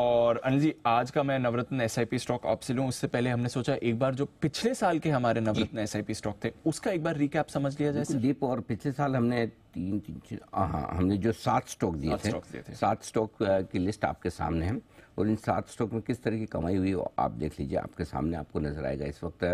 और अनिल जी आज का मैं नवरत्न एस स्टॉक आपसे लूँ उससे पहले हमने सोचा एक बार जो पिछले साल के हमारे नवरत्न एस स्टॉक थे उसका एक बार रिकैप समझ लिया जाए दीप और पिछले साल हमने तीन तीन हाँ, हाँ हमने जो सात स्टॉक दिए थे, थे सात स्टॉक की लिस्ट आपके सामने है और इन सात स्टॉक में किस तरह की कमाई हुई आप देख लीजिए आपके सामने आपको नजर आएगा इस वक्त आ,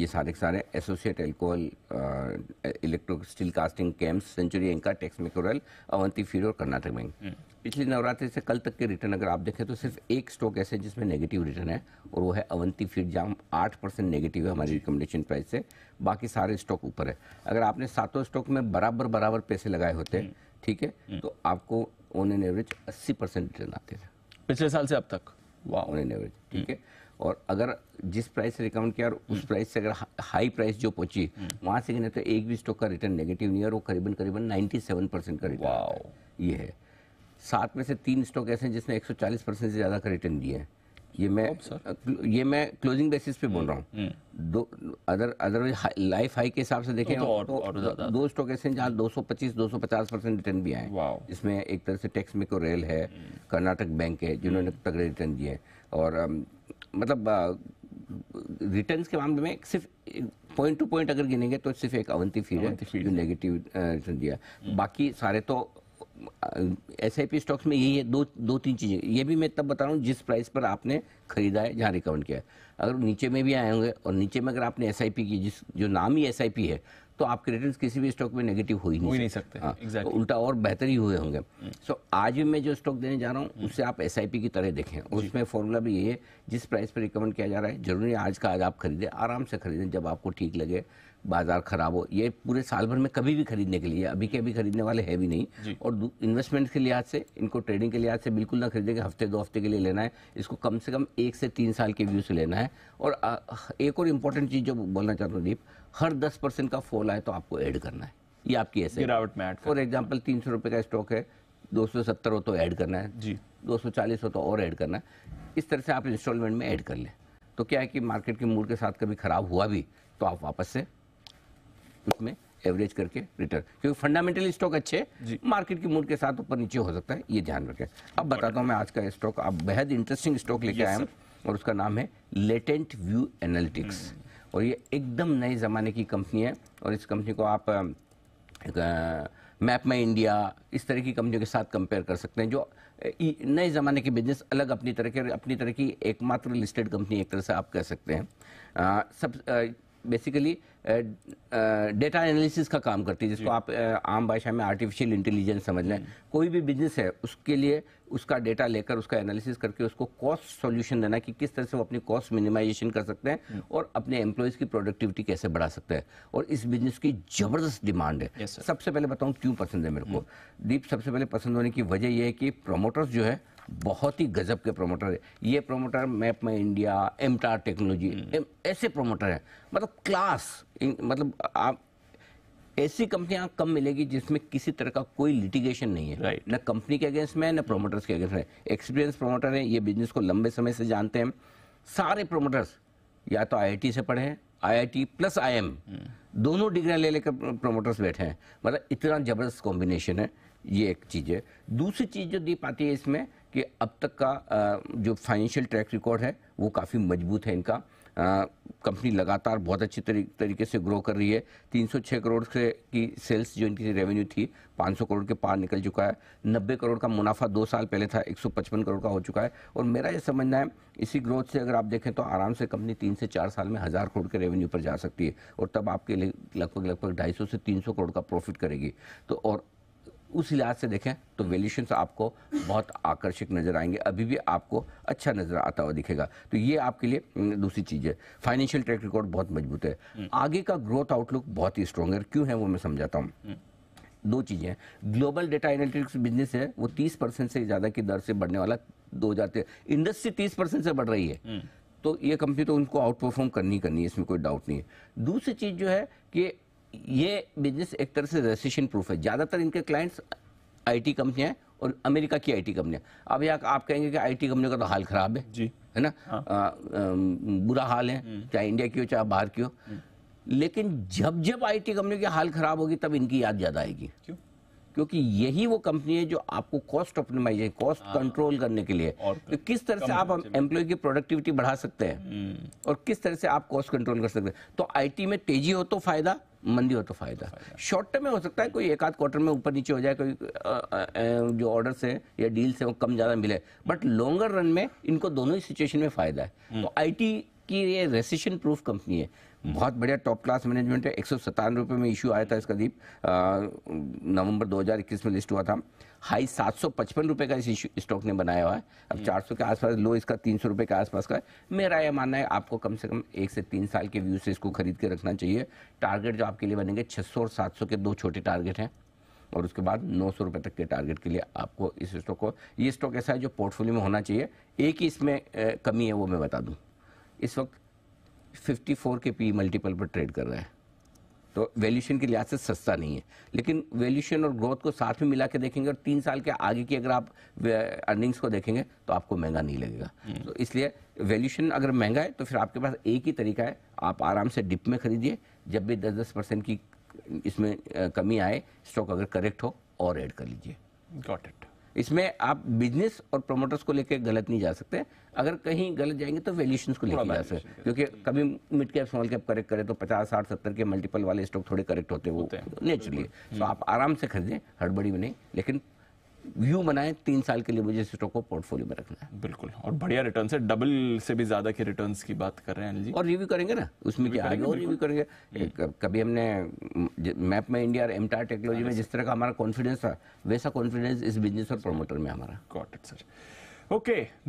ये सारे के सारे associate alcohol electrosteel casting camp century enka टेक्स मेकोरल अवंती फीड और कर्नाटक बैंक पिछले नवरात्रि से कल तक के रिटर्न अगर आप देखें तो सिर्फ एक स्टॉक ऐसे जिसमें नेगेटिव रिटर्न है और वो है अवंती फीड जाम आठ परसेंट नेगेटिव है हमारी रिकमेंडेशन प्राइस से बाकी सारे स्टॉक ऊपर है अगर आपने सातों स्टॉक में बराबर बराबर पैसे लगाए होते हम्म। ठीक है हम्म। तो आपको ऑन एन एवरेज अस्सी परसेंट रिटर्न आते थे पिछले साल से अब तक वाह ऑन एन एवरेज ठीक है हम्म। और अगर जिस प्राइस से रिकमेंड किया और उस प्राइस से अगर हाई प्राइस जो पहुंची वहां से गिने तो एक भी स्टॉक का रिटर्न नेगेटिव नहीं है और वो करीबन करीबन नाइन्टी परसेंट का रिटर्न ये है सात में से तीन स्टॉक ऐसे हैं जिसने 140 परसेंट से ज़्यादा का रिटर्न दिया है ये मैं ये मैं क्लोजिंग बेसिस पे बोल रहा हूँ हम्म, हम्म। दो अदर अदरवाइज लाइफ हाई के हिसाब से देखें तो, तो, और, तो, और, दो स्टॉक ऐसे हैं जहाँ 225 250 परसेंट रिटर्न भी आए इसमें एक तरह से टैक्स मेको रेल है हम्म। कर्नाटक बैंक है जिन्होंने तगड़े रिटर्न दिए और मतलब रिटर्न्स के मामले में सिर्फ पॉइंट टू पॉइंट अगर गिनेंगे तो सिर्फ एक अवंती फील है नेगेटिव रिटर्न दिया बाकी सारे तो एस आई पी स्टॉक्स में यही है दो दो तीन चीज़ें ये भी मैं तब बता रहा हूँ जिस प्राइस पर आपने खरीदा है जहाँ रिकमेंड किया है अगर नीचे में भी आए होंगे और नीचे में अगर आपने एस आई पी की जिस जो नाम ही एस आई पी है तो आपके रिटर्न किसी भी स्टॉक में नेगेटिव हो ही नहीं, नहीं सकते हाँ, exactly. तो उल्टा और बेहतर ही हुए होंगे सो हम्म। so, आज मैं जो स्टॉक देने जा रहा हूँ हम्म। उससे आप एस की तरह देखें उसमें फॉर्मूला भी यही है जिस प्राइस पर रिकमेंड किया जा रहा है जरूरी आज का आज आप खरीदें आराम से खरीदें जब आपको ठीक लगे बाजार खराब हो ये पूरे साल भर में कभी भी खरीदने के लिए अभी के अभी खरीदने वाले है भी नहीं और इन्वेस्टमेंट के लिहाज से इनको ट्रेडिंग के लिहाज से बिल्कुल ना खरीदेंगे हफ्ते दो हफ्ते के लिए लेना है इसको कम से कम एक से तीन साल के व्यू से लेना है और एक और इम्पोर्टेंट चीज़ जो बोलना चाहता हूँ दीप हर दस परसेंट का फॉल आए तो आपको ऐड करना है ये आपकी ऐसे गिरावट में ऐड फॉर एग्जाम्पल तीन सौ रुपये का स्टॉक है दो सौ सत्तर हो तो ऐड करना है जी दो सौ चालीस हो तो और ऐड करना है इस तरह से आप इंस्टॉलमेंट में ऐड कर लें तो क्या है कि मार्केट के मूड के साथ कभी ख़राब हुआ भी तो आप वापस से उसमें एवरेज करके रिटर्न क्योंकि फंडामेंटल स्टॉक अच्छे मार्केट के मूड के साथ ऊपर नीचे हो सकता है ये ध्यान रखें अब बताता हूँ मैं आज का स्टॉक आप बेहद इंटरेस्टिंग स्टॉक लेके आया हूँ और उसका नाम है लेटेंट व्यू एनालिटिक्स और ये एकदम नए ज़माने की कंपनी है और इस कंपनी को आप मैप माई इंडिया इस तरह की कंपनियों के साथ कंपेयर कर सकते हैं जो नए ज़माने के बिजनेस अलग अपनी तरह के अपनी तरह की एकमात्र लिस्टेड कंपनी एक तरह से आप कह सकते हैं आ, सब आ, बेसिकली डेटा एनालिसिस का काम करती है जिसको आप uh, आम भाषा में आर्टिफिशियल इंटेलिजेंस समझ लें हम्म। कोई भी बिजनेस है उसके लिए उसका डेटा लेकर उसका एनालिसिस करके उसको कॉस्ट सॉल्यूशन देना कि किस तरह से वो अपनी कॉस्ट मिनिमाइजेशन कर सकते हैं हम्म। और अपने एम्प्लॉयज़ की प्रोडक्टिविटी कैसे बढ़ा सकते हैं और इस बिजनेस की ज़बरदस्त डिमांड है सबसे पहले बताऊँ क्यों पसंद है मेरे को हम्म। दीप सबसे पहले पसंद होने की वजह यह है कि प्रोमोटर्स जो है बहुत ही गजब के प्रमोटर है ये प्रमोटर मैप में इंडिया एमटार टेक्नोलॉजी ऐसे प्रमोटर हैं मतलब क्लास मतलब आप ऐसी कंपनियां कम मिलेगी जिसमें किसी तरह का कोई लिटिगेशन नहीं है right. ना कंपनी के अगेंस्ट में ना प्रोमोटर्स के अगेंस्ट में एक्सपीरियंस प्रोमोटर हैं ये बिजनेस को लंबे समय से जानते हैं सारे प्रोमोटर्स या तो आई से पढ़े हैं आई प्लस आई hmm. दोनों डिग्रियाँ ले लेकर प्रोमोटर्स बैठे हैं मतलब इतना ज़बरदस्त कॉम्बिनेशन है ये एक चीज़ है दूसरी चीज़ जो दी पाती है इसमें कि अब तक का जो फाइनेंशियल ट्रैक रिकॉर्ड है वो काफ़ी मजबूत है इनका कंपनी लगातार बहुत अच्छी तरीके से ग्रो कर रही है 306 करोड़ से की सेल्स जो इनकी रेवेन्यू थी 500 करोड़ के पार निकल चुका है 90 करोड़ का मुनाफा दो साल पहले था 155 करोड़ का हो चुका है और मेरा ये समझना है इसी ग्रोथ से अगर आप देखें तो आराम से कंपनी तीन से चार साल में हज़ार करोड़ के रेवेन्यू पर जा सकती है और तब आपके लगभग लगभग ढाई से तीन करोड़ का प्रॉफिट करेगी तो और उस लिहाज से देखें तो वैल्यूशन आपको बहुत आकर्षक नज़र आएंगे अभी भी आपको अच्छा नज़र आता हुआ दिखेगा तो ये आपके लिए हम्म, दूसरी चीज़ है फाइनेंशियल ट्रैक रिकॉर्ड बहुत मजबूत है हम्म। आगे का ग्रोथ आउटलुक बहुत ही स्ट्रॉन्ग है क्यों है वो मैं समझाता हूँ हम्म। दो चीज़ें ग्लोबल डेटा एनालिटिक्स बिजनेस है वो तीस परसेंट से ज़्यादा की दर से बढ़ने वाला दो जाते इंडस्ट्री तीस परसेंट से बढ़ रही है तो ये कंपनी तो उनको आउट परफॉर्म करनी करनी है इसमें कोई डाउट नहीं है दूसरी चीज़ जो है कि ये बिजनेस एक तरह से रजिस्ट्रेशन प्रूफ है ज़्यादातर इनके क्लाइंट्स आईटी कंपनियां हैं और अमेरिका की आईटी कंपनियां अब यहाँ आप कहेंगे कि आईटी कंपनियों का तो हाल खराब है जी है ना हाँ। आ, आ, बुरा हाल है हम्म। चाहे इंडिया की हो चाहे बाहर की हो हम्म। लेकिन जब जब आईटी कंपनियों की हाल खराब होगी तब इनकी याद ज़्यादा आएगी क्यों क्योंकि यही वो कंपनी है जो आपको कॉस्ट ऑप्टिमाइज कॉस्ट कंट्रोल करने के लिए तो किस तरह से आप एम्प्लॉय की प्रोडक्टिविटी बढ़ा सकते हैं हम्म। और किस तरह से आप कॉस्ट कंट्रोल कर सकते हैं तो आईटी में तेजी हो तो फायदा मंदी हो तो फायदा शॉर्ट टर्म में हो सकता है कोई एक आध क्वार्टर में ऊपर नीचे हो जाए कोई जो ऑर्डर है या डील्स है वो कम ज़्यादा मिले बट लॉन्गर रन में इनको दोनों ही सिचुएशन में फायदा है हम्म। तो आई कि ये रेसिशन प्रूफ कंपनी है बहुत बढ़िया टॉप क्लास मैनेजमेंट है एक सौ रुपये में इशू आया था इसका दीप नवंबर 2021 में लिस्ट हुआ था हाई सात सौ पचपन रुपये का इस स्टॉक ने बनाया हुआ है अब चार सौ के आसपास लो इसका तीन सौ रुपये के आसपास का है मेरा यह मानना है आपको कम से कम एक से तीन साल के व्यू से इसको खरीद के रखना चाहिए टारगेट जो आपके लिए बनेंगे छः सौ और सात सौ के दो छोटे टारगेट हैं और उसके बाद नौ सौ रुपये तक के टारगेट के लिए आपको इस स्टॉक को ये स्टॉक ऐसा है जो पोर्टफोलियो में होना चाहिए एक ही इसमें कमी है वो मैं बता दूँ इस वक्त 54 के पी मल्टीपल e पर ट्रेड कर रहा है तो वैल्यूशन के लिहाज से सस्ता नहीं है लेकिन वैल्यूशन और ग्रोथ को साथ में मिला के देखेंगे और तीन साल के आगे की अगर आप अर्निंग्स को देखेंगे तो आपको महंगा नहीं लगेगा हम्म। तो इसलिए वैल्यूशन अगर महंगा है तो फिर आपके पास एक ही तरीका है आप आराम से डिप में खरीदिए जब भी दस दस परसेंट की इसमें कमी आए स्टॉक अगर करेक्ट हो और एड कर लीजिए गॉट इट इसमें आप बिजनेस और प्रमोटर्स को लेकर गलत नहीं जा सकते अगर कहीं गलत जाएंगे तो वैल्यूशन को लेकर जा सकते क्योंकि कभी mid cap small cap correct करें तो पचास साठ सत्तर के मल्टीपल वाले स्टॉक थोड़े करेक्ट होते हैं वो नेचुरली तो आप आराम से खरीदें हड़बड़ी में नहीं लेकिन व्यू बनाए तीन साल के लिए मुझे स्टॉक को पोर्टफोलियो में रखना है बिल्कुल और बढ़िया रिटर्न है डबल से भी ज्यादा के रिटर्न की बात कर रहे हैं जी और रिव्यू करेंगे ना उसमें क्या आगे और रिव्यू करेंगे कभी हमने मैप में इंडिया और एमटार टेक्नोलॉजी में जिस तरह का हमारा कॉन्फिडेंस था वैसा कॉन्फिडेंस इस बिजनेस और प्रोमोटर में हमारा गॉट इट सर ओके